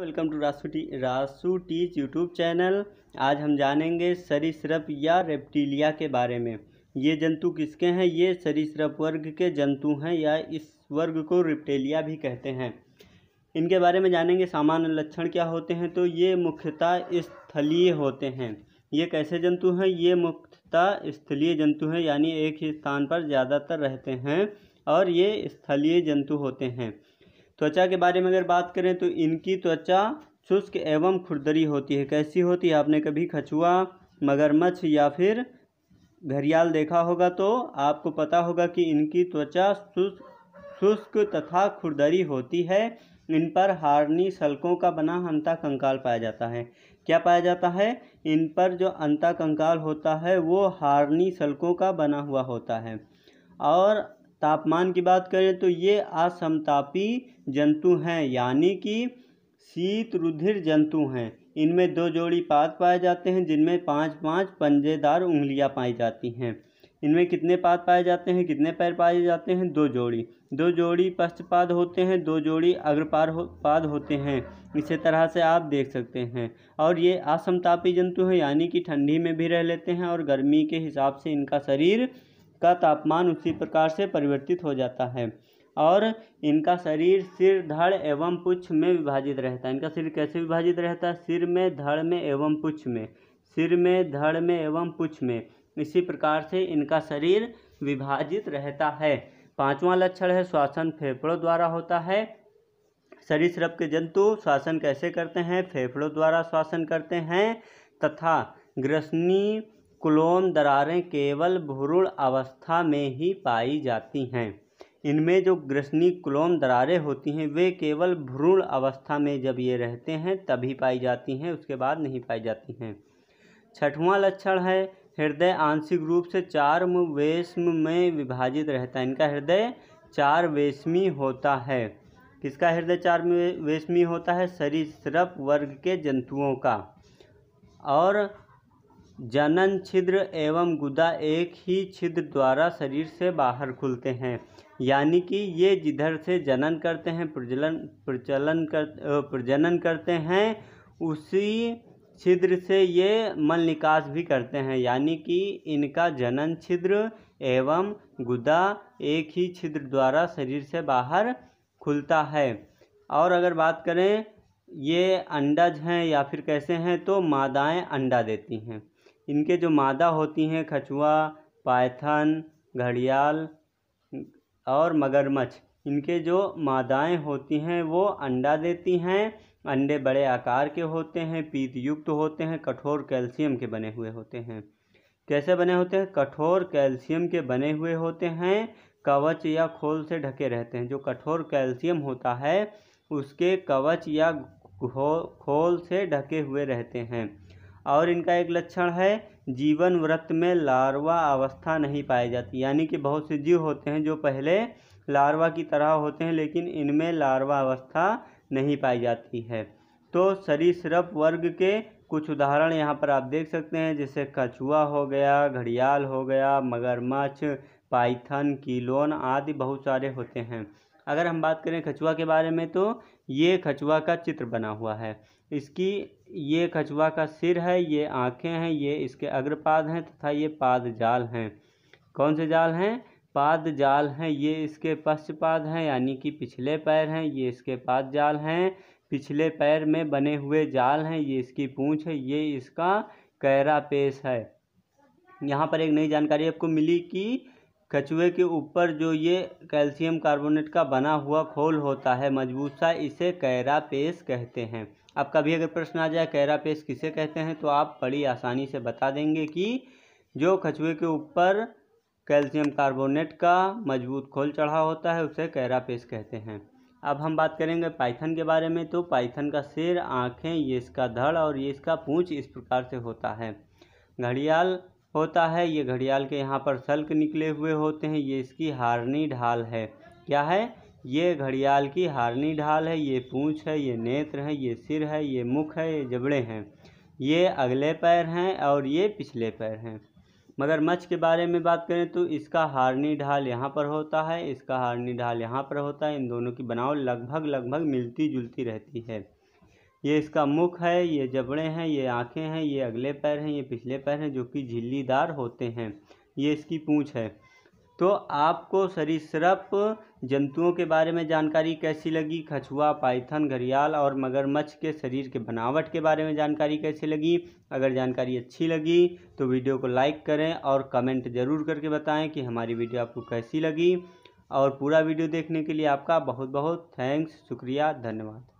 welcome to Rasu T Rasu teach YouTube channel आज हम जानेंगे सरीसृप या रेप्टिलिया के बारे में ये जंतु किसके हैं ये सरीसृप वर्ग के जंतु हैं या इस वर्ग को रेप्टिलिया भी कहते हैं इनके बारे में जानेंगे सामान्य लक्षण क्या होते हैं तो ये मुख्यतः स्थलीय होते हैं ये कैसे जंतु हैं ये मुख्यतः स्थलीय जंतु हैं यानी एक ही स्थान पर ज़्यादातर रहते हैं और ये स्थलीय जंतु होते हैं त्वचा के बारे में अगर बात करें तो इनकी त्वचा शुष्क एवं खुरदरी होती है कैसी होती है आपने कभी खचुआ मगरमच्छ या फिर घरियाल देखा होगा तो आपको पता होगा कि इनकी त्वचा शुष्क शुष्क तथा खुरदरी होती है इन पर हारनी सलकों का बना अंता कंकाल पाया जाता है क्या पाया जाता है इन पर जो अंता कंकाल होता है वो हारनी सलकों का बना हुआ होता है और तापमान की बात करें तो ये असमतापी जंतु हैं यानी कि शीत रुधिर जंतु हैं इनमें दो जोड़ी पाद पाए जाते हैं जिनमें पाँच पाँच पंजेदार उंगलियां पाई जाती हैं इनमें कितने पात पाए जाते हैं कितने पैर पाए जाते हैं दो जोड़ी दो जोड़ी पश्चपाद होते हैं दो जोड़ी अग्रपार हो पाद होते हैं इसी तरह से आप देख सकते हैं और ये असमतापी जंतु हैं यानी कि ठंडी में भी रह लेते हैं और गर्मी के हिसाब से इनका शरीर का तापमान उसी प्रकार से परिवर्तित हो जाता है और इनका शरीर सिर धड़ एवं पुच्छ में विभाजित रहता है इनका शरीर कैसे विभाजित रहता है सिर में धड़ में एवं पुच्छ में सिर में धड़ में एवं पुच्छ में इसी प्रकार से इनका शरीर विभाजित रहता है पांचवा लक्षण है श्वासन फेफड़ों द्वारा होता है शरीर सरप के जंतु श्वासन कैसे करते हैं फेफड़ों द्वारा श्वासन करते हैं तथा ग्रसनी क्लोन दरारें केवल भ्रूण अवस्था में ही पाई जाती हैं इनमें जो ग्रसनी कुलोम दरारें होती हैं वे केवल भ्रूण अवस्था में जब ये रहते हैं तभी पाई जाती हैं उसके बाद नहीं पाई जाती हैं छठवां लक्षण है हृदय आंशिक रूप से चार वेश्म में विभाजित रहता है इनका हृदय चार वेशमी होता है किसका हृदय चार वेशमी होता है सरीसृप वर्ग के जंतुओं का और जनन छिद्र एवं गुदा एक ही छिद्र द्वारा शरीर से बाहर खुलते हैं यानी कि ये जिधर से जनन करते हैं प्रजलन प्रचलन कर प्रजनन करते हैं उसी छिद्र से ये मल निकास भी करते हैं यानी कि इनका जनन छिद्र एवं गुदा एक ही छिद्र द्वारा शरीर से बाहर खुलता है और अगर बात करें ये अंडाज हैं या फिर कैसे हैं तो मादाएं अंडा देती हैं इनके जो मादा होती हैं खचुआ पायथन घड़ियाल और मगरमच्छ इनके जो मादाएँ होती हैं वो अंडा देती हैं अंडे बड़े आकार के होते हैं पीत युक्त होते हैं कठोर कैल्शियम के बने हुए होते हैं कैसे बने होते हैं कठोर कैल्शियम के बने हुए होते हैं कवच या खोल से ढके रहते हैं जो कठोर कैल्शियम होता है उसके कवच या खोल से ढके हुए रहते हैं और इनका एक लक्षण है जीवन व्रत में लार्वा अवस्था नहीं पाई जाती यानी कि बहुत से जीव होते हैं जो पहले लार्वा की तरह होते हैं लेकिन इनमें लार्वा अवस्था नहीं पाई जाती है तो सरीसृप वर्ग के कुछ उदाहरण यहाँ पर आप देख सकते हैं जैसे कछुआ हो गया घड़ियाल हो गया मगरमच्छ पाइथन कीलोन आदि बहुत सारे होते हैं अगर हम बात करें खचुआ के बारे में तो ये खचुआ का चित्र बना हुआ है इसकी ये कछुआ का सिर है ये आँखें हैं ये इसके अग्रपाद हैं तथा ये पाद जाल हैं कौन से जाल हैं पाद जाल हैं ये इसके पश्चपाद हैं यानी कि पिछले पैर हैं ये इसके पाद जाल हैं पिछले पैर में बने हुए जाल हैं ये इसकी पूंछ है ये इसका कैरापेस पेश है यहाँ पर एक नई जानकारी आपको मिली कि कछुए के ऊपर जो ये कैल्शियम कार्बोनेट का बना हुआ खोल होता है मजबूत सा इसे कैरा पेस कहते हैं अब कभी अगर प्रश्न आ जाए कैरा पेस किसे कहते हैं तो आप बड़ी आसानी से बता देंगे कि जो कछुए के ऊपर कैल्शियम कार्बोनेट का मजबूत खोल चढ़ा होता है उसे कैरा पेस कहते हैं अब हम बात करेंगे पाइथन के बारे में तो पाइथन का सिर आँखें ये इसका धड़ और ये इसका पूँछ इस प्रकार से होता है घड़ियाल होता है ये घड़ियाल के यहाँ पर सल्क निकले हुए होते हैं ये इसकी हारनी ढाल है क्या है ये घड़ियाल की हारनी ढाल है ये पूँछ है ये नेत्र है ये सिर है ये मुख है ये जबड़े हैं ये अगले पैर हैं और ये पिछले पैर हैं मगर मच्छ के बारे में बात करें तो इसका हारनी ढाल यहाँ पर होता है इसका हारनी ढाल यहाँ पर होता है इन दोनों की बनाव लगभग लगभग मिलती जुलती रहती है ये इसका मुख है ये जबड़े हैं ये आँखें हैं ये अगले पैर हैं ये पिछले पैर हैं जो कि झिल्लीदार होते हैं ये इसकी पूँछ है तो आपको सरीसृप जंतुओं के बारे में जानकारी कैसी लगी खछुआ पाइथन घड़ियाल और मगरमच्छ के शरीर के बनावट के बारे में जानकारी कैसी लगी अगर जानकारी अच्छी लगी तो वीडियो को लाइक करें और कमेंट ज़रूर करके बताएं कि हमारी वीडियो आपको कैसी लगी और पूरा वीडियो देखने के लिए आपका बहुत बहुत थैंक्स शुक्रिया धन्यवाद